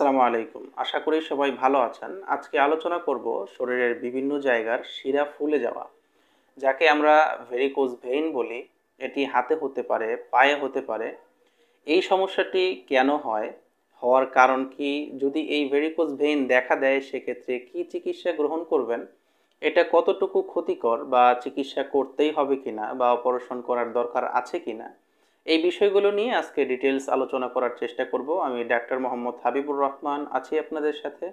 আসসালামু আলাইকুম আশা করি সবাই ভালো আছেন আজকে আলোচনা করব শরীরের বিভিন্ন জায়গার শিরা ফুলে যাওয়া যাকে আমরা ভেরিকোজ ভেইন বলি এটি হাতে হতে পারে পায়ে হতে পারে এই সমস্যাটি কেন হয় হওয়ার কারণ কি যদি এই ভেরিকোজ ভেইন দেখা দেয় সেক্ষেত্রে কি চিকিৎসা গ্রহণ করবেন এটা কতটুকু ক্ষতিকর বা চিকিৎসা করতেই হবে কিনা বা অপারেশন করার দরকার আছে কিনা এই বিষয়গুলো নিয়ে আজকে ডিটেলস আলোচনা করার চেষ্টা করব আমি ডাক্তার মোহাম্মদ হাবিবুর রহমান আছি আপনাদের সাথে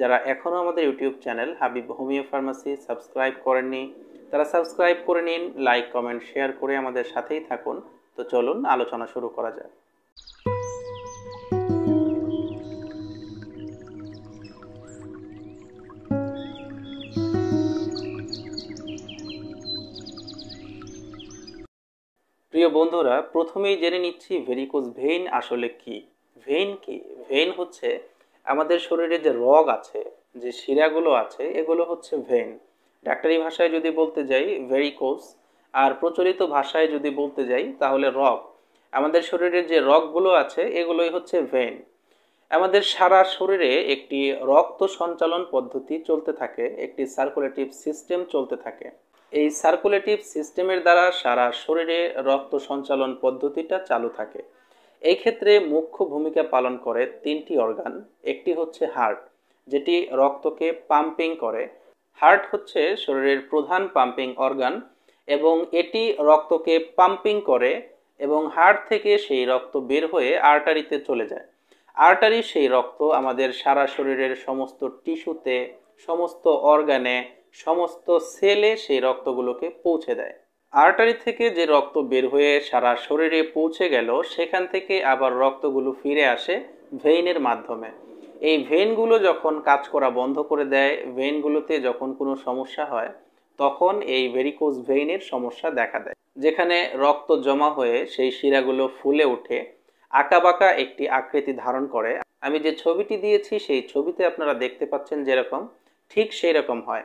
যারা এখনও আমাদের YouTube channel Habib homeo pharmacy subscribe করেননি তারা সাবস্ক্রাইব করে নিন লাইক কমেন্ট শেয়ার করে আমাদের সাথেই থাকুন তো চলুন আলোচনা শুরু করা যায় বন্ধুরা প্রথমেই জেনে নিচ্ছি ভেরিকোজ ভেইন আসলে কি ভেইন কি ভেইন হচ্ছে আমাদের শরীরে যে রগ আছে যে শিরাগুলো আছে এগুলো হচ্ছে ভেইন ডাক্তারি ভাষায় যদি বলতে যাই ভেরিকোজ আর প্রচলিত ভাষায় যদি বলতে যাই তাহলে রগ আমাদের শরীরের যে রগগুলো আছে এগুলোই হচ্ছে ভেন আমাদের সারা শরীরে একটি রক্ত সঞ্চালন পদ্ধতি চলতে থাকে একটি সার্কুলেটিভ সিস্টেম চলতে থাকে এই সার্কুলেটিভ সিস্টেমের দ্বারা সারা শরীরে রক্ত সঞ্চালন পদ্ধতিটা চালু থাকে এই ক্ষেত্রে মুখ্য ভূমিকা পালন করে তিনটি অর্গান একটি হচ্ছে হার্ট যেটি রক্তকে পাম্পিং করে হার্ট হচ্ছে শরীরের প্রধান পাম্পিং অর্গান এবং এটি রক্তকে পাম্পিং করে এবং হার্ট থেকে সেই রক্ত বের হয়ে আর্টারিতে চলে যায় আর্টারি সেই রক্ত আমাদের সারা শরীরের সমস্ত টিস্যুতে সমস্ত অর্গানে সমস্ত সেলে সেই রক্তগুলোকে পৌঁছে দেয় আর্টারি থেকে যে রক্ত বের হয়ে সারা শরীরে পৌঁছে গেল সেখান থেকে আবার রক্তগুলো ফিরে আসে ভেইনের মাধ্যমে এই ভেনগুলো যখন কাজ করা বন্ধ করে দেয় ভেনগুলোতে যখন কোনো সমস্যা হয় তখন এই ভেরিকোজ ভেইনের সমস্যা দেখা দেয় যেখানে রক্ত জমা হয়ে সেই শিরাগুলো ফুলে ওঠে আঁকাবাঁকা একটি আকৃতি ধারণ করে আমি যে ছবিটি দিয়েছি সেই ছবিতে আপনারা দেখতে পাচ্ছেন যেরকম ঠিক সেই রকম হয়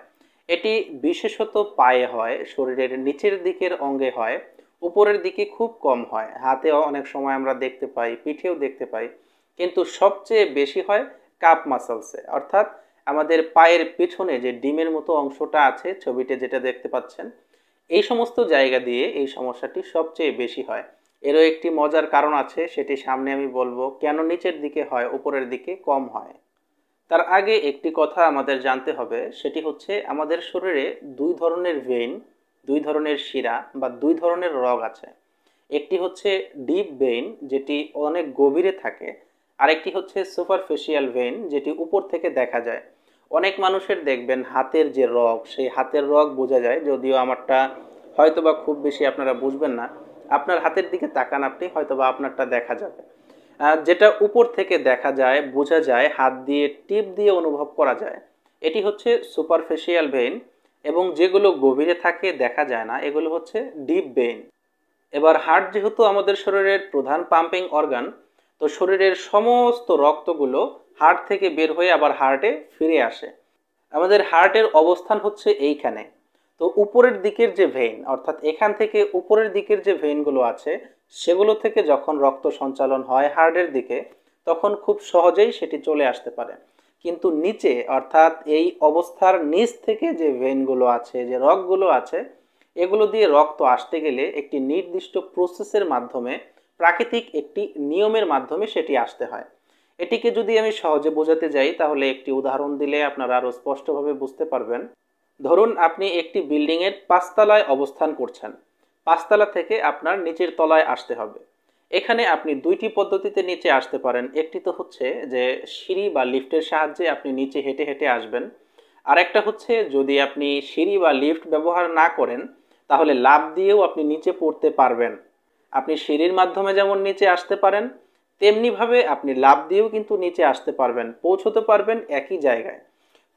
এটি বিশেষত পায়ে হয় শরীরের নিচের দিকের অঙ্গে হয় উপরের দিকে খুব কম হয় হাতেও অনেক সময় আমরা দেখতে পাই পিঠেও দেখতে পাই কিন্তু সবচেয়ে বেশি হয় কাপ মাসালসে অর্থাৎ আমাদের পায়ের পিছনে যে ডিমের মতো অংশটা আছে ছবিতে যেটা দেখতে পাচ্ছেন এই সমস্ত জায়গা দিয়ে এই সমস্যাটি সবচেয়ে বেশি হয় এরও একটি মজার কারণ আছে সেটি সামনে আমি বলবো কেন নিচের দিকে হয় উপরের দিকে কম হয় তার আগে একটি কথা আমাদের জানতে হবে সেটি হচ্ছে আমাদের শরীরে দুই ধরনের ভেইন দুই ধরনের শিরা বা দুই ধরনের রগ আছে একটি হচ্ছে ডিপ ভেইন যেটি অনেক গভীরে থাকে আরেকটি হচ্ছে সুপারফেশিয়াল ভেইন যেটি উপর থেকে দেখা যায় অনেক মানুষের দেখবেন হাতের যে রগ সেই হাতের রগ বোঝা যায় যদিও আমারটা হয়তোবা খুব বেশি আপনারা বুঝবেন না আপনার হাতের দিকে তাকান আপনি হয়তোবা আপনারটা দেখা যাবে যেটা উপর থেকে দেখা যায় বোঝা যায় হাত দিয়ে টিপ দিয়ে অনুভব করা যায় এটি হচ্ছে সুপারফেশিয়াল ভেইন এবং যেগুলো গভীরে থাকে দেখা যায় না এগুলো হচ্ছে ডিপ ভেইন এবার হার্ট যেহেতু আমাদের শরীরের প্রধান পাম্পিং অর্গান তো শরীরের সমস্ত রক্তগুলো হার্ট থেকে বের হয়ে আবার হার্টে ফিরে আসে আমাদের হার্টের অবস্থান হচ্ছে এইখানে তো উপরের দিকের যে ভেইন অর্থাৎ এখান থেকে উপরের দিকের যে ভেইনগুলো আছে সেগুলো থেকে যখন রক্ত সঞ্চালন হয় হার্টের দিকে তখন খুব সহজেই সেটি চলে আসতে পারে কিন্তু নিচে অর্থাৎ এই অবস্থার নিচ থেকে যে ভেনগুলো আছে যে রগগুলো আছে এগুলো দিয়ে রক্ত আসতে গেলে একটি নির্দিষ্ট প্রসেসের মাধ্যমে প্রাকৃতিক একটি নিয়মের মাধ্যমে সেটি আসতে হয় এটিকে যদি আমি সহজে বোঝাতে যাই তাহলে একটি উদাহরণ দিলে আপনারা আরও স্পষ্টভাবে বুঝতে পারবেন ধরুন আপনি একটি বিল্ডিংয়ের পাঁচতলায় অবস্থান করছেন পাঁচতলা থেকে আপনার নিচের তলায় আসতে হবে এখানে আপনি দুইটি পদ্ধতিতে নিচে আসতে পারেন একটি তো হচ্ছে যে সিঁড়ি বা লিফটের সাহায্যে আপনি নিচে হেঁটে হেঁটে আসবেন আর একটা হচ্ছে যদি আপনি সিঁড়ি বা লিফট ব্যবহার না করেন তাহলে লাভ দিয়েও আপনি নিচে পড়তে পারবেন আপনি সিঁড়ির মাধ্যমে যেমন নিচে আসতে পারেন তেমনিভাবে আপনি লাভ দিয়েও কিন্তু নিচে আসতে পারবেন পৌঁছতে পারবেন একই জায়গায়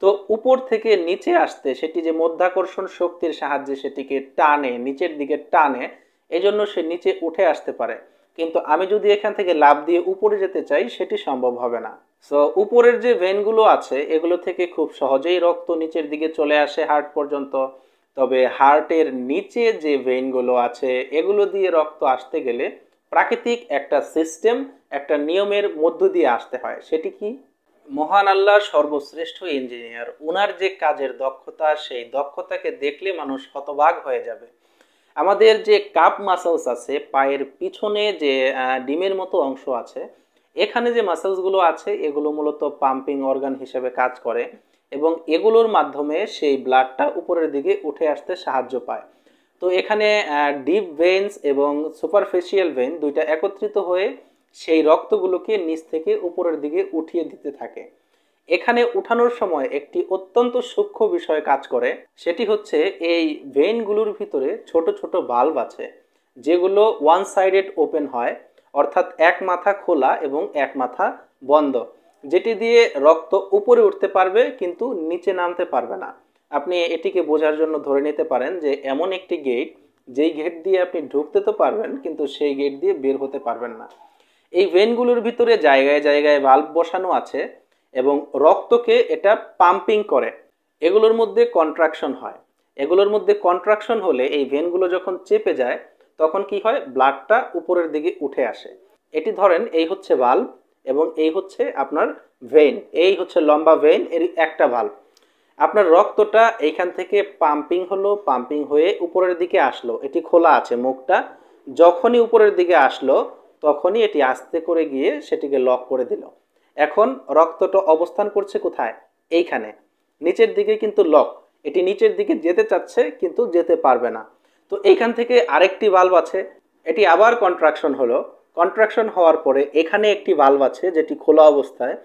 তো উপর থেকে নিচে আসতে সেটি যে মধ্যাকর্ষণ শক্তির সাহায্যে সেটিকে টানে নিচের দিকে টানে এজন্য সে নিচে উঠে আসতে পারে কিন্তু আমি যদি এখান থেকে লাভ দিয়ে উপরে যেতে চাই সেটি সম্ভব হবে না সো উপরের যে ভেনগুলো আছে এগুলো থেকে খুব সহজেই রক্ত নিচের দিকে চলে আসে হার্ট পর্যন্ত তবে হার্টের নিচে যে ভেনগুলো আছে এগুলো দিয়ে রক্ত আসতে গেলে প্রাকৃতিক একটা সিস্টেম একটা নিয়মের মধ্য দিয়ে আসতে হয় সেটি কি মহান আল্লাহ সর্বশ্রেষ্ঠ ইঞ্জিনিয়ার ওনার যে কাজের দক্ষতা সেই দক্ষতাকে দেখলে মানুষ হতবাগ হয়ে যাবে আমাদের যে কাপ মাসেলস আছে পায়ের পিছনে যে ডিমের মতো অংশ আছে এখানে যে মাসেলসগুলো আছে এগুলো মূলত পাম্পিং অর্গান হিসেবে কাজ করে এবং এগুলোর মাধ্যমে সেই ব্লাডটা উপরের দিকে উঠে আসতে সাহায্য পায় তো এখানে ডিপ ভেন্স এবং সুপারফেসিয়াল ভেন দুইটা একত্রিত হয়ে সেই রক্তগুলোকে নিচ থেকে উপরের দিকে উঠিয়ে দিতে থাকে এখানে উঠানোর সময় একটি অত্যন্ত সূক্ষ্ম বিষয় কাজ করে সেটি হচ্ছে এই ভেইনগুলোর ভিতরে ছোট ছোট বাল্ব আছে যেগুলো ওয়ান সাইডেড ওপেন হয় অর্থাৎ এক মাথা খোলা এবং এক মাথা বন্ধ যেটি দিয়ে রক্ত উপরে উঠতে পারবে কিন্তু নিচে নামতে পারবে না আপনি এটিকে বোঝার জন্য ধরে নিতে পারেন যে এমন একটি গেট যেই গেট দিয়ে আপনি ঢুকতে তো পারবেন কিন্তু সেই গেট দিয়ে বের হতে পারবেন না এই ভেনগুলোর ভিতরে জায়গায় জায়গায় ভাল্ব বসানো আছে এবং রক্তকে এটা পাম্পিং করে এগুলোর মধ্যে কন্ট্রাকশন হয় এগুলোর মধ্যে কন্ট্রাকশন হলে এই ভেনগুলো যখন চেপে যায় তখন কি হয় ব্লাডটা উপরের দিকে উঠে আসে এটি ধরেন এই হচ্ছে ভাল্ব এবং এই হচ্ছে আপনার ভেন এই হচ্ছে লম্বা ভেন এর একটা ভাল্ব আপনার রক্তটা এইখান থেকে পাম্পিং হলো পাম্পিং হয়ে উপরের দিকে আসলো এটি খোলা আছে মুখটা যখনই উপরের দিকে আসলো তখনই এটি আস্তে করে গিয়ে সেটিকে লক করে দিল এখন রক্তটা অবস্থান করছে কোথায় এইখানে নিচের দিকে কিন্তু লক এটি নিচের দিকে যেতে চাচ্ছে কিন্তু যেতে পারবে না তো এইখান থেকে আরেকটি বাল্ব আছে এটি আবার কন্ট্রাকশন হলো কন্ট্রাকশন হওয়ার পরে এখানে একটি বাল্ব আছে যেটি খোলা অবস্থায়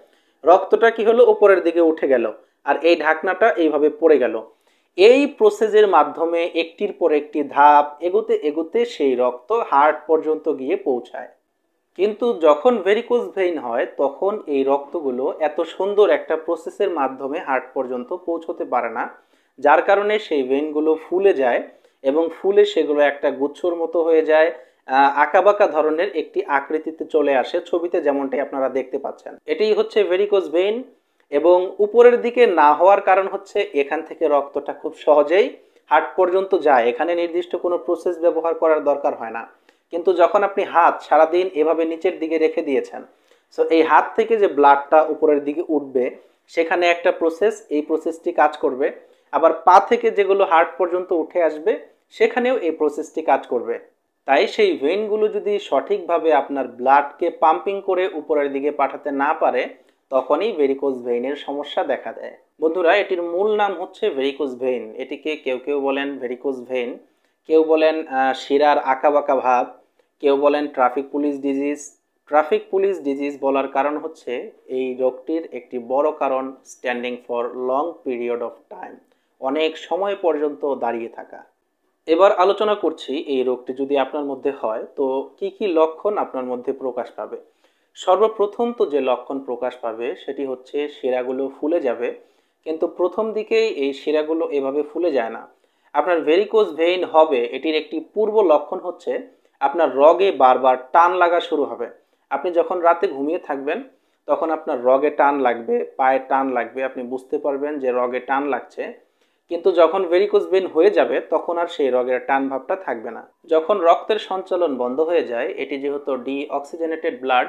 রক্তটা কি হলো উপরের দিকে উঠে গেল আর এই ঢাকনাটা এইভাবে পড়ে গেল এই প্রসেসের মাধ্যমে একটির পর একটি ধাপ এগোতে এগোতে সেই রক্ত হার্ট পর্যন্ত গিয়ে পৌঁছায় কিন্তু যখন ভেরিকোজ ভেইন হয় তখন এই রক্তগুলো এত সুন্দর একটা প্রসেসের মাধ্যমে হার্ট পর্যন্ত পৌঁছতে পারে না যার কারণে সেই ভেইনগুলো ফুলে যায় এবং ফুলে সেগুলো একটা গুচ্ছর মতো হয়ে যায় আঁকাবাঁকা ধরনের একটি আকৃতিতে চলে আসে ছবিতে যেমনটি আপনারা দেখতে পাচ্ছেন এটি হচ্ছে ভেরিকোজ ভেইন এবং উপরের দিকে না হওয়ার কারণ হচ্ছে এখান থেকে রক্তটা খুব সহজেই হার্ট পর্যন্ত যায় এখানে নির্দিষ্ট কোনো প্রসেস ব্যবহার করার দরকার হয় না কিন্তু যখন আপনি হাত সারাদিন এভাবে নিচের দিকে রেখে দিয়েছেন সো এই হাত থেকে যে ব্লাডটা উপরের দিকে উঠবে সেখানে একটা প্রসেস এই প্রসেসটি কাজ করবে আবার পা থেকে যেগুলো হার্ট পর্যন্ত উঠে আসবে সেখানেও এই প্রসেসটি কাজ করবে তাই সেই ভেইনগুলো যদি সঠিকভাবে আপনার ব্লাডকে পাম্পিং করে উপরের দিকে পাঠাতে না পারে তখনই ভেরিকোজ ভেইনের সমস্যা দেখা দেয় বন্ধুরা এটির মূল নাম হচ্ছে ভেরিকোজ ভেইন এটিকে কেউ কেউ বলেন ভেরিকোজ ভেইন কেউ বলেন শিরার আঁকাবাঁকা ভাব কেউ বলেন traffic police disease traffic police disease বলার কারণ হচ্ছে এই রোগটির একটি বড় কারণ standing for long period of time অনেক সময় পর্যন্ত দাঁড়িয়ে থাকা এবার আলোচনা করছি এই রোগটি যদি আপনার মধ্যে হয় তো কি কি লক্ষণ আপনার মধ্যে প্রকাশ পাবে সর্বপ্রথম তো যে লক্ষণ প্রকাশ পাবে সেটি হচ্ছে শিরাগুলো ফুলে যাবে কিন্তু প্রথম দিকেই এই শিরাগুলো এভাবে ফুলে যায় না আপনার ভেরিকোজ ভেইন হবে এটির একটি পূর্ব লক্ষণ হচ্ছে আপনার রগে বারবার টান লাগা শুরু হবে আপনি যখন রাতে ঘুমিয়ে থাকবেন তখন আপনার রগে টান লাগবে পায়ে টান লাগবে আপনি বুঝতে পারবেন যে রগে টান লাগছে কিন্তু যখন ভেরিকোজ বেন হয়ে যাবে তখন আর সেই রগের টান ভাবটা থাকবে না যখন রক্তের সঞ্চালন বন্ধ হয়ে যায় এটি যেহেতু ডিঅক্সিজেনেটেড ব্লাড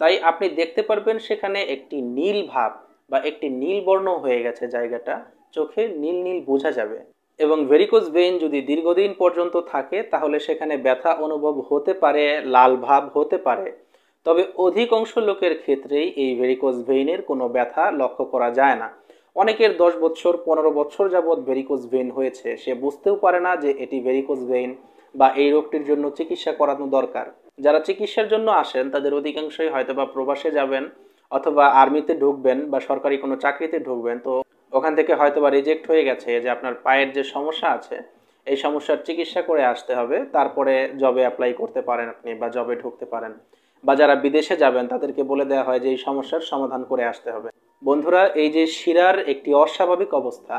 তাই আপনি দেখতে পারবেন সেখানে একটি নীল ভাব বা একটি নীল বর্ণ হয়ে গেছে জায়গাটা চোখে নীল নীল বোঝা যাবে এবং ভেরিকোজ ভেইন যদি দীর্ঘদিন পর্যন্ত থাকে তাহলে সেখানে ব্যথা অনুভব হতে পারে লাল ভাব হতে পারে তবে অধিকাংশ লোকের ক্ষেত্রেই এই ভেরিকোজ ভেইনের কোনো ব্যথা লক্ষ্য করা যায় না অনেকের দশ বছর পনেরো বছর যাবৎ ভেরিকোজ ভেইন হয়েছে সে বুঝতেও পারে না যে এটি ভেরিকোজ ভেইন বা এই রোগটির জন্য চিকিৎসা করানো দরকার যারা চিকিৎসার জন্য আসেন তাদের অধিকাংশই হয়তোবা প্রবাসে যাবেন অথবা আর্মিতে ঢুকবেন বা সরকারি কোনো চাকরিতে ঢুকবেন তো ওখান থেকে হয়তো বা রিজেক্ট হয়ে গেছে যে আপনার পায়ের যে সমস্যা আছে এই সমস্যার চিকিৎসা করে আসতে হবে তারপরে জবে অ্যাপ্লাই করতে পারেন আপনি বা জবে ঢুকতে পারেন বা যারা বিদেশে যাবেন তাদেরকে বলে দেওয়া হয় যে এই সমস্যার সমাধান করে আসতে হবে বন্ধুরা এই যে শিরার একটি অস্বাভাবিক অবস্থা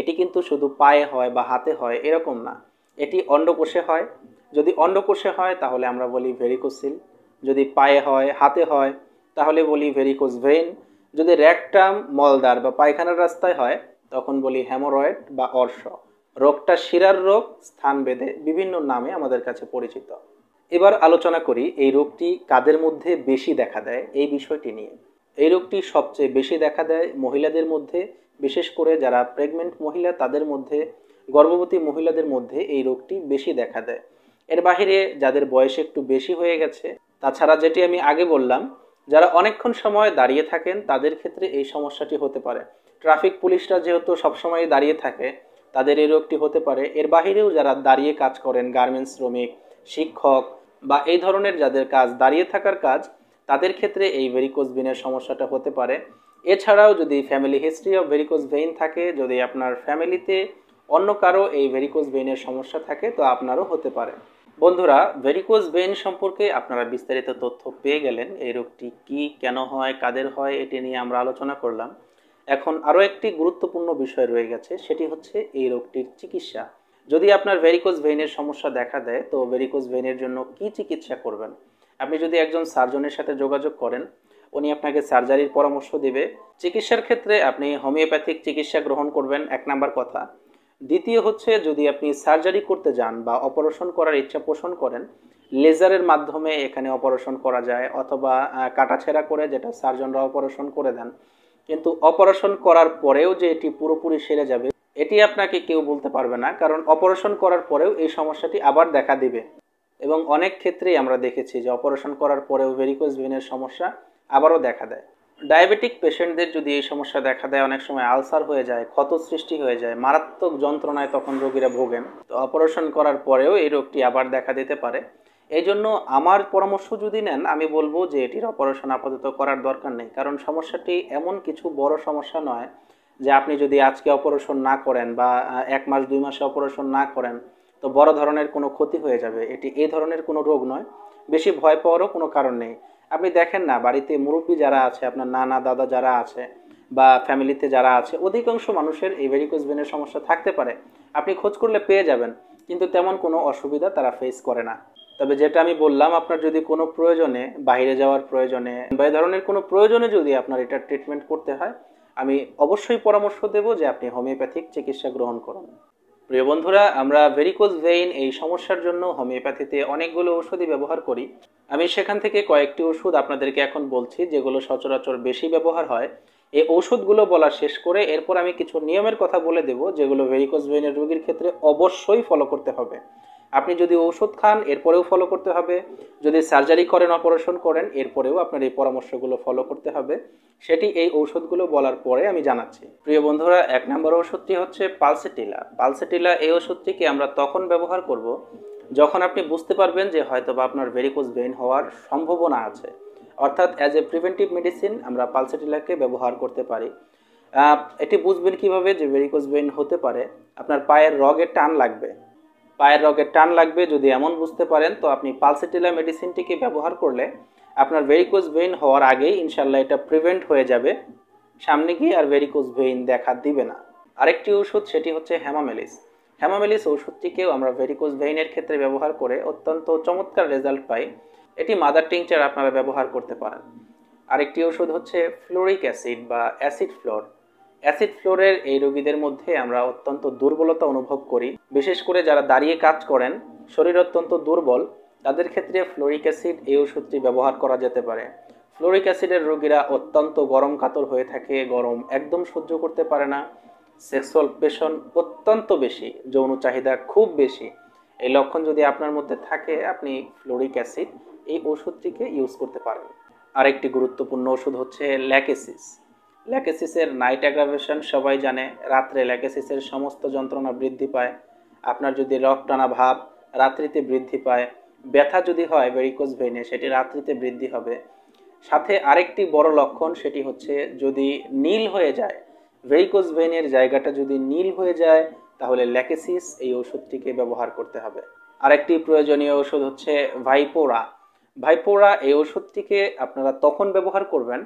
এটি কিন্তু শুধু পায়ে হয় বা হাতে হয় এরকম না এটি অন্ডকোষে হয় যদি অন্ডকোষে হয় তাহলে আমরা বলি ভেরিকোসিল যদি পায়ে হয় হাতে হয় তাহলে বলি ভেরিকোস ভেইন যদি র্যাকটাম মলদার বা পায়খানার রাস্তায় হয় তখন বলি হ্যামোরয়েড বা অর্শ রোগটা শিরার রোগ স্থান বেঁধে বিভিন্ন নামে আমাদের কাছে পরিচিত এবার আলোচনা করি এই রোগটি কাদের মধ্যে বেশি দেখা দেয় এই বিষয়টি নিয়ে এই রোগটি সবচেয়ে বেশি দেখা দেয় মহিলাদের মধ্যে বিশেষ করে যারা প্রেগনেন্ট মহিলা তাদের মধ্যে গর্ভবতী মহিলাদের মধ্যে এই রোগটি বেশি দেখা দেয় এর বাহিরে যাদের বয়স একটু বেশি হয়ে গেছে তাছাড়া যেটি আমি আগে বললাম যারা অনেকক্ষণ সময় দাঁড়িয়ে থাকেন তাদের ক্ষেত্রে এই সমস্যাটি হতে পারে ট্রাফিক পুলিশরা যেহেতু সবসময় দাঁড়িয়ে থাকে তাদের এই রোগটি হতে পারে এর বাহিরেও যারা দাঁড়িয়ে কাজ করেন গার্মেন্টস শ্রমিক শিক্ষক বা এই ধরনের যাদের কাজ দাঁড়িয়ে থাকার কাজ তাদের ক্ষেত্রে এই ভেরিকোজ ভেনের সমস্যাটা হতে পারে এছাড়াও যদি family history of varicose vein থাকে যদি আপনার ফ্যামিলিতে অন্য কারো এই ভেরিকোজ ভেইনের সমস্যা থাকে তো আপনারও হতে পারে বন্ধুরা ভেরিকোজ ভেন সম্পর্কে আপনারা বিস্তারিত তথ্য পেয়ে গেলেন এই রোগটি কি কেন হয় কাদের হয় এটি নিয়ে আমরা আলোচনা করলাম এখন আরও একটি গুরুত্বপূর্ণ বিষয় রয়ে গেছে সেটি হচ্ছে এই রোগটির চিকিৎসা যদি আপনার ভেরিকোজ ভেইনের সমস্যা দেখা দেয় তো ভেরিকোজ ভেইনের জন্য কি চিকিৎসা করবেন আপনি যদি একজন সার্জনের সাথে যোগাযোগ করেন উনি আপনাকে সার্জারির পরামর্শ দেবে চিকিৎসার ক্ষেত্রে আপনি হোমিওপ্যাথিক চিকিৎসা গ্রহণ করবেন এক নাম্বার কথা দ্বিতীয় হচ্ছে যদি আপনি সার্জারি করতে যান বা অপারেশন করার ইচ্ছা পোষণ করেন লেজারের মাধ্যমে এখানে অপারেশন করা যায় অথবা কাটাছেড়া করে যেটা সার্জনরা অপারেশন করে দেন কিন্তু অপারেশন করার পরেও যে এটি পুরোপুরি সেরে যাবে এটি আপনাকে কেউ বলতে পারবে না কারণ অপারেশন করার পরেও এই সমস্যাটি আবার দেখা দিবে এবং অনেক ক্ষেত্রেই আমরা দেখেছি যে অপারেশন করার পরেও ভেরিকোজ ভিনের সমস্যা আবারও দেখা দেয় ডায়াবেটিক পেশেন্টদের যদি এই সমস্যা দেখা দেয় অনেক সময় আলসার হয়ে যায় ক্ষত সৃষ্টি হয়ে যায় মারাত্মক যন্ত্রণায় তখন রোগীরা ভোগেন তো অপারেশন করার পরেও এই রোগটি আবার দেখা দিতে পারে এই জন্য আমার পরামর্শ যদি নেন আমি বলবো যে এটির অপারেশন আপাতত করার দরকার নেই কারণ সমস্যাটি এমন কিছু বড় সমস্যা নয় যে আপনি যদি আজকে অপারেশন না করেন বা এক মাস দুই মাসে অপারেশন না করেন তো বড় ধরনের কোনো ক্ষতি হয়ে যাবে এটি এই ধরনের কোনো রোগ নয় বেশি ভয় পাওয়ারও কোনো কারণ নেই আপনি দেখেন না বাড়িতে মুরব্বী যারা আছে আপনার নানা দাদা যারা আছে বা ফ্যামিলিতে যারা আছে অধিকাংশ মানুষের এই ভেরিকোজ ভেনের সমস্যা থাকতে পারে আপনি খোঁজ করলে পেয়ে যাবেন কিন্তু তেমন কোনো অসুবিধা তারা ফেস করে না তবে যেটা আমি বললাম আপনার যদি কোনো প্রয়োজনে বাইরে যাওয়ার প্রয়োজনে বা এই ধরনের কোনো প্রয়োজনে যদি আপনার এটা ট্রিটমেন্ট করতে হয় আমি অবশ্যই পরামর্শ দেব যে আপনি হোমিওপ্যাথিক চিকিৎসা গ্রহণ করুন প্রিয় বন্ধুরা আমরা ভেরিকোজ ভেইন এই সমস্যার জন্য হোমিওপ্যাথিতে অনেকগুলো ওষুধই ব্যবহার করি আমি সেখান থেকে কয়েকটি ওষুধ আপনাদেরকে এখন বলছি যেগুলো সচরাচর বেশি ব্যবহার হয় এই ওষুধগুলো বলা শেষ করে এরপর আমি কিছু নিয়মের কথা বলে দেব যেগুলো ভেরিকোজ ভেইনের রোগীর ক্ষেত্রে অবশ্যই ফলো করতে হবে আপনি যদি ওষুধ খান এরপরেও ফলো করতে হবে যদি সার্জারি করেন অপারেশন করেন এরপরেও আপনার এই পরামর্শগুলো ফলো করতে হবে সেটি এই ঔষধগুলো বলার পরে আমি জানাচ্ছি প্রিয় বন্ধুরা এক নম্বর ওষুধটি হচ্ছে পালসেটিলা পালসেটিলা এই ওষুধটিকে আমরা তখন ব্যবহার করব যখন আপনি বুঝতে পারবেন যে হয়তো বা আপনার ভেরিকোজ বেইন হওয়ার সম্ভাবনা আছে অর্থাৎ অ্যাজ এ প্রিভেন্টিভ মেডিসিন আমরা পালসেটিলাকে ব্যবহার করতে পারি এটি বুঝবেন কিভাবে যে ভেরিকোজ বেইন হতে পারে আপনার পায়ের রগের টান লাগবে পায়ের রগের টান লাগবে যদি এমন বুঝতে পারেন তো আপনি পালসেটিলা মেডিসিনটিকে ব্যবহার করলে আপনার ভেরিকোজ ভেইন হওয়ার আগেই ইনশাল্লাহ এটা প্রিভেন্ট হয়ে যাবে সামনে গিয়ে আর ভেরিকোজ ভেইন দেখা দিবে না আরেকটি ওষুধ সেটি হচ্ছে হ্যামামেলিস হ্যামামেলিস ওষুধটিকেও আমরা ভেরিকোজ ভেইনের ক্ষেত্রে ব্যবহার করে অত্যন্ত চমৎকার রেজাল্ট পাই এটি মাদার টিংচার আপনারা ব্যবহার করতে পারেন আরেকটি ওষুধ হচ্ছে ফ্লোরিক অ্যাসিড বা অ্যাসিড ফ্লোর অ্যাসিড ফ্লোরের এই রোগীদের মধ্যে আমরা অত্যন্ত দুর্বলতা অনুভব করি বিশেষ করে যারা দাঁড়িয়ে কাজ করেন শরীর অত্যন্ত দুর্বল তাদের ক্ষেত্রে ফ্লোরিক অ্যাসিড এই ওষুধটি ব্যবহার করা যেতে পারে ফ্লোরিক অ্যাসিডের রোগীরা অত্যন্ত গরম কাতর হয়ে থাকে গরম একদম সহ্য করতে পারে না সেক্সুয়াল পেশন অত্যন্ত বেশি যৌন চাহিদা খুব বেশি এই লক্ষণ যদি আপনার মধ্যে থাকে আপনি ফ্লোরিক অ্যাসিড এই ওষুধটিকে ইউজ করতে পারেন আরেকটি গুরুত্বপূর্ণ ওষুধ হচ্ছে ল্যাকেসিস ল্যাকেসিসের নাইট অ্যাগ্রাভেশন সবাই জানে রাত্রে ল্যাকেসিসের সমস্ত যন্ত্রণা বৃদ্ধি পায় আপনার যদি রক টানা ভাব রাত্রিতে বৃদ্ধি পায় ব্যথা যদি হয় ভেরিকোজ ভেনে সেটি রাত্রিতে বৃদ্ধি হবে সাথে আরেকটি বড় লক্ষণ সেটি হচ্ছে যদি নীল হয়ে যায় ভেরিকোজ ভেনের জায়গাটা যদি নীল হয়ে যায় তাহলে ল্যাকেসিস এই ওষুধটিকে ব্যবহার করতে হবে আরেকটি প্রয়োজনীয় ওষুধ হচ্ছে ভাইপোরা ভাইপোরা এই ওষুধটিকে আপনারা তখন ব্যবহার করবেন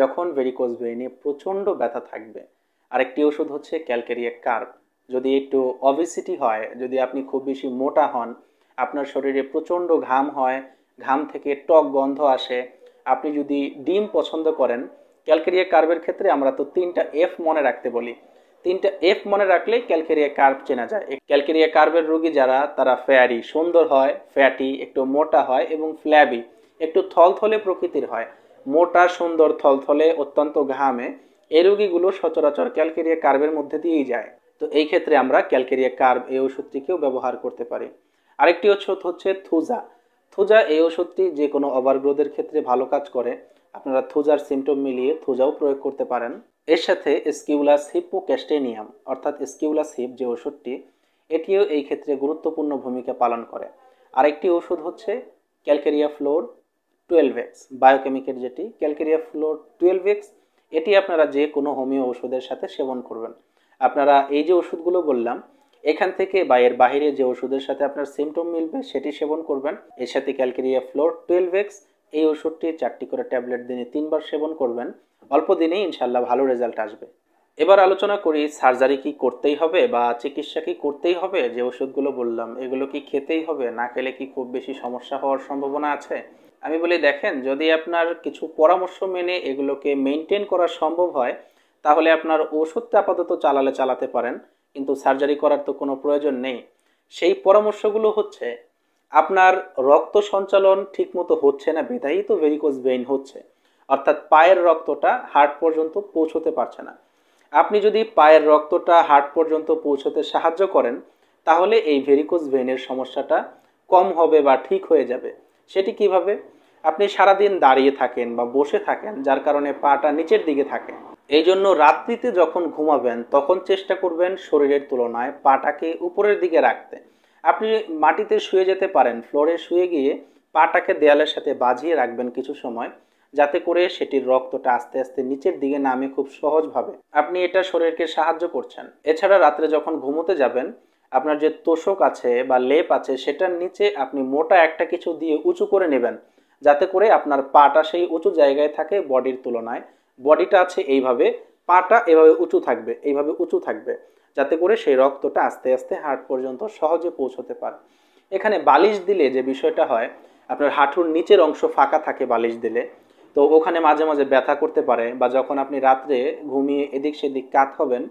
যখন ভেরিকোজ ভেইনে প্রচণ্ড ব্যথা থাকবে আরেকটি ওষুধ হচ্ছে ক্যালকেরিয়া কার্প যদি একটু অবিসিটি হয় যদি আপনি খুব বেশি মোটা হন আপনার শরীরে প্রচণ্ড ঘাম হয় ঘাম থেকে টক গন্ধ আসে আপনি যদি ডিম পছন্দ করেন ক্যালকেরিয়া কার্ভের ক্ষেত্রে আমরা তো তিনটা এফ মনে রাখতে বলি তিনটা এফ মনে রাখলে ক্যালকেরিয়া কার্ভ চেনা যায় ক্যালকেরিয়া কার্ভের রোগী যারা তারা ফ্যারি সুন্দর হয় ফ্যাটি একটু মোটা হয় এবং ফ্ল্যাবি একটু থলথলে প্রকৃতির হয় মোটা সুন্দর থলথলে অত্যন্ত ঘামে এই রোগীগুলো সচরাচর ক্যালকেরিয়া কার্ভের মধ্যে দিয়েই যায় তো এই ক্ষেত্রে আমরা ক্যালকেরিয়া কার্ভ এই ওষুধটিকেও ব্যবহার করতে পারি আরেকটি ওষুধ হচ্ছে থুজা থুজা এই ওষুধটি যে কোনো ওভারগ্রোথের ক্ষেত্রে ভালো কাজ করে আপনারা থুজার সিমটম মিলিয়ে থুজাও প্রয়োগ করতে পারেন এর সাথে স্কিউলাস হিপোক্যাস্টেনিয়াম অর্থাৎ স্কিউলাস হিপ যে ওষুধটি এটিও এই ক্ষেত্রে গুরুত্বপূর্ণ ভূমিকা পালন করে আরেকটি ওষুধ হচ্ছে ক্যালকেরিয়া ফ্লোর টুয়েলভ এক্স বায়োকেমিকের যেটি ক্যালকেরিয়া ফ্লোর টুয়েলভ এক্স এটি আপনারা যে কোনো হোমিও ওষুধের সাথে সেবন করবেন আপনারা এই যে ওষুধগুলো বললাম এখান থেকে বাইয়ের বাহিরে যে ওষুধের সাথে আপনার সিমটম মিলবে সেটি সেবন করবেন এর সাথে ক্যালকেরিয়া ফ্লোর টুয়েলভ এক্স এই ওষুধটি চারটি করে ট্যাবলেট দিনে তিনবার সেবন করবেন অল্প দিনেই ইনশাল্লাহ ভালো রেজাল্ট আসবে এবার আলোচনা করি সার্জারি কি করতেই হবে বা চিকিৎসা কি করতেই হবে যে ওষুধগুলো বললাম এগুলো কি খেতেই হবে না খেলে কি খুব বেশি সমস্যা হওয়ার সম্ভাবনা আছে আমি বলি দেখেন যদি আপনার কিছু পরামর্শ মেনে এগুলোকে মেনটেন করা সম্ভব হয় তাহলে আপনার ওষুধটা আপাতত চালালে চালাতে পারেন কিন্তু সার্জারি করার তো কোনো প্রয়োজন নেই সেই পরামর্শগুলো হচ্ছে আপনার রক্ত সঞ্চালন ঠিকমতো হচ্ছে না বেদায়ী তো ভেরিকোজ ভেইন হচ্ছে অর্থাৎ পায়ের রক্তটা হার্ট পর্যন্ত পৌঁছতে পারছে না আপনি যদি পায়ের রক্তটা হার্ট পর্যন্ত পৌঁছতে সাহায্য করেন তাহলে এই ভেরিকোজ ভেইনের সমস্যাটা কম হবে বা ঠিক হয়ে যাবে সেটি কিভাবে আপনি সারাদিন দাঁড়িয়ে থাকেন বা বসে থাকেন যার কারণে পাটা নিচের দিকে থাকে এই জন্য রাত্রিতে যখন ঘুমাবেন তখন চেষ্টা করবেন শরীরের তুলনায় পাটাকে উপরের দিকে রাখতে আপনি মাটিতে শুয়ে যেতে পারেন ফ্লোরে শুয়ে গিয়ে পাটাকে দেয়ালের সাথে বাজিয়ে রাখবেন কিছু সময় যাতে করে সেটির রক্তটা আস্তে আস্তে নিচের দিকে নামে খুব সহজভাবে আপনি এটা শরীরকে সাহায্য করছেন এছাড়া রাত্রে যখন ঘুমোতে যাবেন আপনার যে তোষক আছে বা লেপ আছে সেটার নিচে আপনি মোটা একটা কিছু দিয়ে উঁচু করে নেবেন যাতে করে আপনার পাটা সেই উঁচু জায়গায় থাকে বডির তুলনায় বডিটা আছে এইভাবে পাটা এভাবে উঁচু থাকবে এইভাবে উঁচু থাকবে যাতে করে সেই রক্তটা আস্তে আস্তে হাট পর্যন্ত সহজে পৌঁছতে পারে এখানে বালিশ দিলে যে বিষয়টা হয় আপনার হাঁটুর নিচের অংশ ফাঁকা থাকে বালিশ দিলে তো ওখানে মাঝে মাঝে ব্যথা করতে পারে বা যখন আপনি রাত্রে ঘুমিয়ে এদিক সেদিক কাত হবেন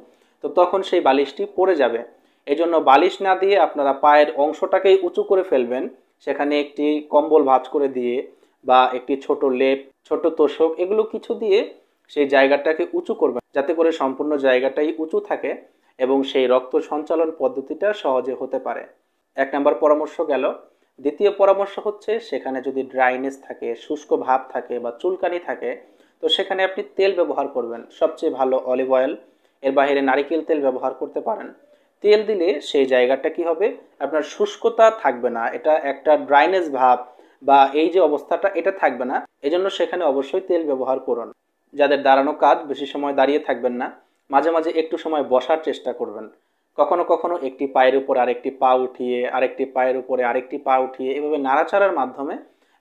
তো তখন সেই বালিশটি পড়ে যাবে এজন্য বালিশ না দিয়ে আপনারা পায়ের অংশটাকেই উঁচু করে ফেলবেন সেখানে একটি কম্বল ভাঁজ করে দিয়ে বা একটি ছোট লেপ ছোট তোষক এগুলো কিছু দিয়ে সেই জায়গাটাকে উঁচু করবেন যাতে করে সম্পূর্ণ জায়গাটাই উঁচু থাকে এবং সেই রক্ত সঞ্চালন পদ্ধতিটা সহজে হতে পারে এক নম্বর পরামর্শ গেল দ্বিতীয় পরামর্শ হচ্ছে সেখানে যদি ড্রাইনেস থাকে শুষ্ক ভাব থাকে বা চুলকানি থাকে তো সেখানে আপনি তেল ব্যবহার করবেন সবচেয়ে ভালো অলিভ অয়েল এর বাইরে নারিকেল তেল ব্যবহার করতে পারেন তেল দিলে সেই জায়গাটা কি হবে আপনার শুষ্কতা থাকবে না এটা একটা ড্রাইনেজ ভাব বা এই যে অবস্থাটা এটা থাকবে না এজন্য সেখানে অবশ্যই তেল ব্যবহার করুন যাদের দাঁড়ানো কাজ বেশি সময় দাঁড়িয়ে থাকবেন না মাঝে মাঝে একটু সময় বসার চেষ্টা করবেন কখনো কখনো একটি পায়ের উপর আরেকটি পা উঠিয়ে আরেকটি পায়ের উপরে আরেকটি পা উঠিয়ে এভাবে নাড়াচাড়ার মাধ্যমে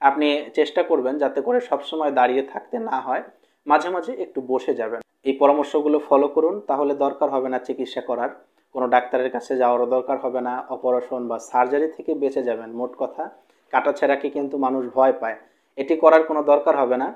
আপনি চেষ্টা করবেন যাতে করে সবসময় দাঁড়িয়ে থাকতে না হয় মাঝে মাঝে একটু বসে যাবেন এই পরামর্শগুলো ফলো করুন তাহলে দরকার হবে না চিকিৎসা করার কোনো ডাক্তারের কাছে যাওয়ারও দরকার হবে না অপারেশন বা সার্জারি থেকে বেঁচে যাবেন মোট কথা কাটা ছেঁড়াকে কিন্তু মানুষ ভয় পায় এটি করার কোনো দরকার হবে না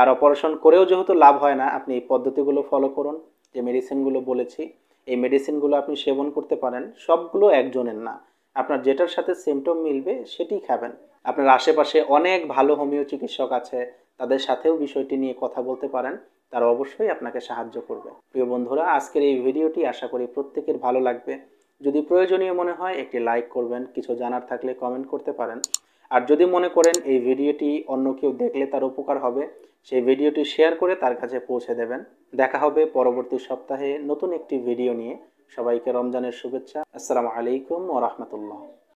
আর অপারেশন করেও যেহেতু লাভ হয় না আপনি এই পদ্ধতিগুলো ফলো করুন যে মেডিসিনগুলো বলেছি এই মেডিসিনগুলো আপনি সেবন করতে পারেন সবগুলো একজনের না আপনার যেটার সাথে সিমটম মিলবে সেটি খাবেন আপনার আশেপাশে অনেক ভালো হোমিও চিকিৎসক আছে তাদের সাথেও বিষয়টি নিয়ে কথা বলতে পারেন তারা অবশ্যই আপনাকে সাহায্য করবে প্রিয় বন্ধুরা আজকের এই ভিডিওটি আশা করি প্রত্যেকের ভালো লাগবে যদি প্রয়োজনীয় মনে হয় একটি লাইক করবেন কিছু জানার থাকলে কমেন্ট করতে পারেন আর যদি মনে করেন এই ভিডিওটি অন্য কেউ দেখলে তার উপকার হবে সেই ভিডিওটি শেয়ার করে তার কাছে পৌঁছে দেবেন দেখা হবে পরবর্তী সপ্তাহে নতুন একটি ভিডিও নিয়ে সবাইকে রমজানের শুভেচ্ছা আসসালামু আলাইকুম ও রহমতুল্লাহ